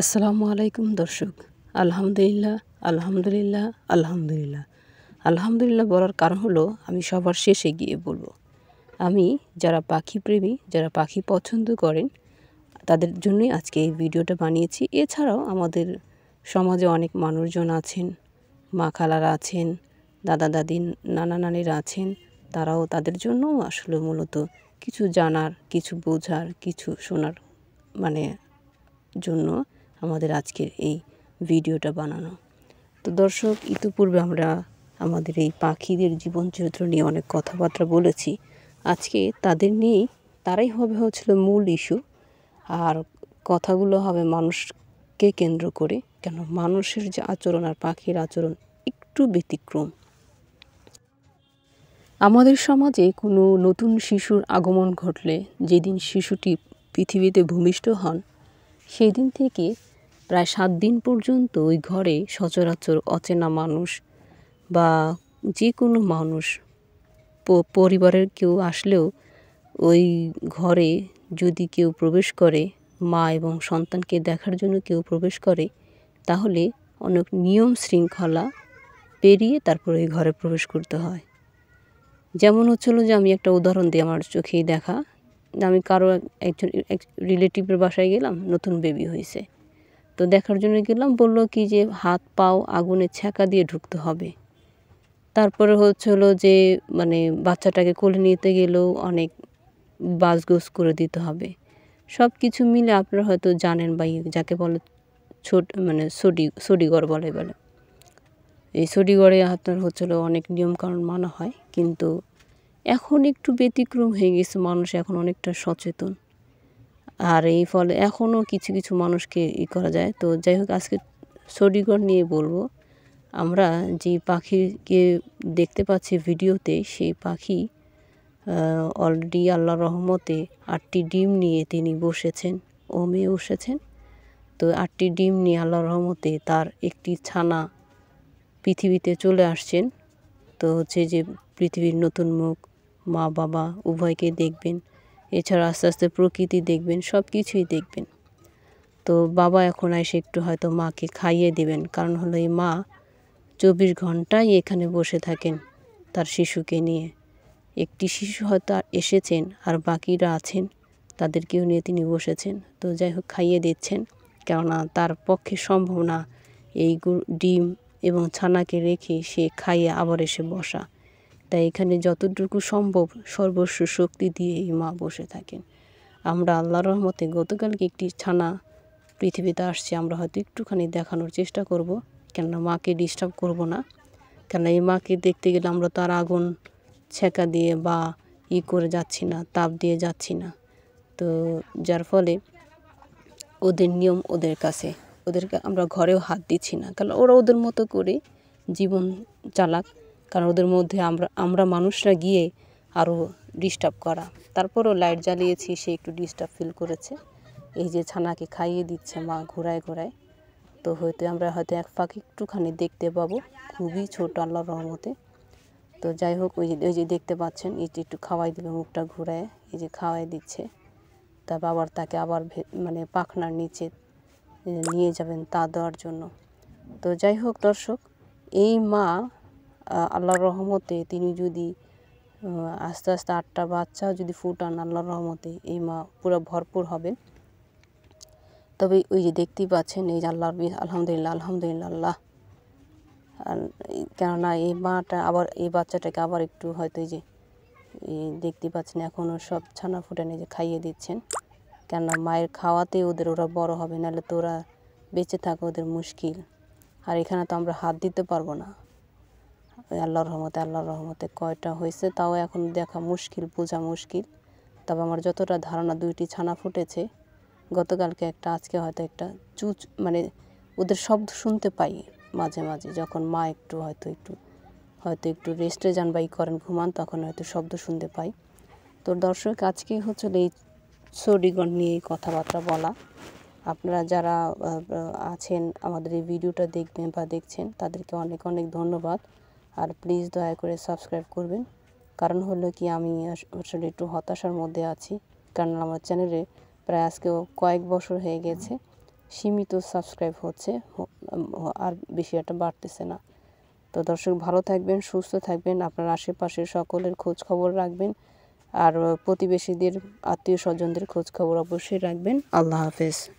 আসসালামু আলাইকুম দর্শক আলহামদুলিল্লাহ আলহামদুলিল্লাহ আলহামদুলিল্লাহ আলহামদুলিল্লাহ বলার কারণ হলো আমি সবার শেষে গিয়ে বলবো আমি যারা পাখি প্রেমী যারা পাখি পছন্দ করেন তাদের জন্যই আজকে এই ভিডিওটা বানিয়েছি এছাড়াও আমাদের সমাজে অনেক মানুষজন আছেন মা খালারা আছেন দাদা দাদি নানা নানিরা আছেন তারাও তাদের জন্যও আসলে মূলত কিছু জানার কিছু বোঝার কিছু শোনার মানে জন্য আমাদের আজকের এই ভিডিওটা বানানো তো দর্শক ইতিপূর্বে আমরা আমাদের এই পাখিদের জীবন চরিত্র নিয়ে অনেক কথাবার্তা বলেছি আজকে তাদের নিয়েই তারাই হবে হচ্ছিল মূল ইস্যু আর কথাগুলো হবে মানুষকে কেন্দ্র করে কেন মানুষের যে আচরণ আর পাখির আচরণ একটু ব্যতিক্রম আমাদের সমাজে কোনো নতুন শিশুর আগমন ঘটলে যেদিন শিশুটি পৃথিবীতে ভূমিষ্ঠ হন সেই দিন থেকে প্রায় সাত দিন পর্যন্ত ওই ঘরে সচরাচর অচেনা মানুষ বা যে কোনো মানুষ পরিবারের কেউ আসলেও ওই ঘরে যদি কেউ প্রবেশ করে মা এবং সন্তানকে দেখার জন্য কেউ প্রবেশ করে তাহলে অনেক নিয়ম শৃঙ্খলা পেরিয়ে তারপর ওই ঘরে প্রবেশ করতে হয় যেমন হচ্ছিল যে আমি একটা উদাহরণ দিই আমার চোখেই দেখা আমি কারো একজন রিলেটিভের বাসায় গেলাম নতুন বেবি হয়েছে তো দেখার জন্য গেলাম বলল কি যে হাত পাও আগুনে ছ্যাঁকা দিয়ে ঢুকতে হবে তারপরে হচ্ছে হলো যে মানে বাচ্চাটাকে কোলে নিতে গেলেও অনেক বাসগোস করে দিতে হবে সব কিছু মিলে আপনারা হয়তো জানেন বা যাকে বলে ছোট মানে সডি সডিগড় বলে বলে এই সডিগড়ে আপনার হচ্ছিল অনেক নিয়মকানুন মানা হয় কিন্তু এখন একটু ব্যতিক্রম হয়ে গেছে মানুষ এখন অনেকটা সচেতন আর এই ফলে এখনও কিছু কিছু মানুষকে ই করা যায় তো যাই হোক আজকে সডিগর নিয়ে বলবো আমরা যে পাখিকে দেখতে পাচ্ছি ভিডিওতে সেই পাখি অলরেডি আল্লাহ রহমতে আটটি ডিম নিয়ে তিনি বসেছেন ওমে বসেছেন তো আটটি ডিম নিয়ে আল্লাহ রহমতে তার একটি ছানা পৃথিবীতে চলে আসছেন তো হচ্ছে যে পৃথিবীর নতুন মুখ মা বাবা উভয়কে দেখবেন এছাড়া আস্তে আস্তে প্রকৃতি দেখবেন সব কিছুই দেখবেন তো বাবা এখন এসে একটু হয়তো মাকে খাইয়ে দিবেন কারণ হলো এই মা চব্বিশ ঘন্টাই এখানে বসে থাকেন তার শিশুকে নিয়ে একটি শিশু হয়তো এসেছেন আর বাকিরা আছেন তাদেরকেও নিয়ে তিনি বসেছেন তো যাই হোক খাইয়ে দিচ্ছেন কেননা তার পক্ষে সম্ভব না এই ডিম এবং ছানাকে রেখে সে খাইয়ে আবার এসে বসা তাই এখানে যতটুকু সম্ভব সর্বস্ব শক্তি দিয়ে এই মা বসে থাকেন আমরা আল্লাহ রহমতে গতকালকে একটি ছানা পৃথিবীতে আসছে আমরা হয়তো একটুখানি দেখানোর চেষ্টা করব কেননা মাকে ডিস্টার্ব করব না কেননা এই মাকে দেখতে গেলে আমরা তার আগুন ছেঁকা দিয়ে বা ই করে যাচ্ছি না তাপ দিয়ে যাচ্ছি না তো যার ফলে ওদের নিয়ম ওদের কাছে ওদেরকে আমরা ঘরেও হাত দিচ্ছি না কারণ ওরা ওদের মতো করে জীবন চালাক কারণ ওদের মধ্যে আমরা আমরা মানুষরা গিয়ে আরও ডিস্টার্ব করা তারপরও লাইট জ্বালিয়েছি সে একটু ডিস্টার্ব ফিল করেছে এই যে ছানাকে খাইয়ে দিচ্ছে মা ঘোরায় ঘোরায় তো হয়তো আমরা হয়তো এক ফাঁক একটুখানি দেখতে পাবো খুবই ছোট আল্লাহ রহমতে তো যাই হোক ওই যে ওই যে দেখতে পাচ্ছেন এই যে একটু খাওয়াই দিবে মুখটা ঘুরায় এই যে খাওয়াই দিচ্ছে তারপর আবার তাকে আবার মানে পাখনার নিচে নিয়ে যাবেন তা দেওয়ার জন্য তো যাই হোক দর্শক এই মা আল্লাহর রহমতে তিনি যদি আস্তে আস্তে আটটা বাচ্চা যদি ফুটান আল্লাহর রহমতে এই মা পুরো ভরপুর হবে তবে ওই যে দেখতেই পাচ্ছেন এই যে আল্লাহর আলহামদুলিল্লাহ আলহামদুলিল্লাহ আল্লাহ কেননা এই মাটা আবার এই বাচ্চাটাকে আবার একটু হয়তো যে দেখতে পাচ্ছেন এখনও সব ছানা ফুটানি যে খাইয়ে দিচ্ছেন কেননা মায়ের খাওয়াতে ওদের ওরা বড় হবে নাহলে তো ওরা বেঁচে থাকা ওদের মুশকিল আর এখানে তো আমরা হাত দিতে পারবো না আল্লাহর রহমতে আল্লাহর রহমতে কয়টা হয়েছে তাও এখন দেখা মুশকিল বোঝা মুশকিল তবে আমার যতটা ধারণা দুইটি ছানা ফুটেছে গতকালকে একটা আজকে হয়তো একটা চুচ মানে ওদের শব্দ শুনতে পাই মাঝে মাঝে যখন মা একটু হয়তো একটু হয়তো একটু রেস্টে যান বা ই করেন ঘুমান তখন হয়তো শব্দ শুনতে পাই তো দর্শক আজকেই হচ্ছে এই সৌরিগণ নিয়ে কথাবার্তা বলা আপনারা যারা আছেন আমাদের এই ভিডিওটা দেখবেন বা দেখছেন তাদেরকে অনেক অনেক ধন্যবাদ আর প্লিজ দয়া করে সাবস্ক্রাইব করবেন কারণ হলো কি আমি আসলে একটু হতাশার মধ্যে আছি কারণ আমার চ্যানেলে প্রায় আজকেও কয়েক বছর হয়ে গেছে সীমিত সাবস্ক্রাইব হচ্ছে আর বেশি একটা বাড়তেছে না তো দর্শক ভালো থাকবেন সুস্থ থাকবেন আপনার আশেপাশে সকলের খোঁজ খবর রাখবেন আর প্রতিবেশীদের আত্মীয় স্বজনদের খোঁজ খবর অবশ্যই রাখবেন আল্লাহ হাফেজ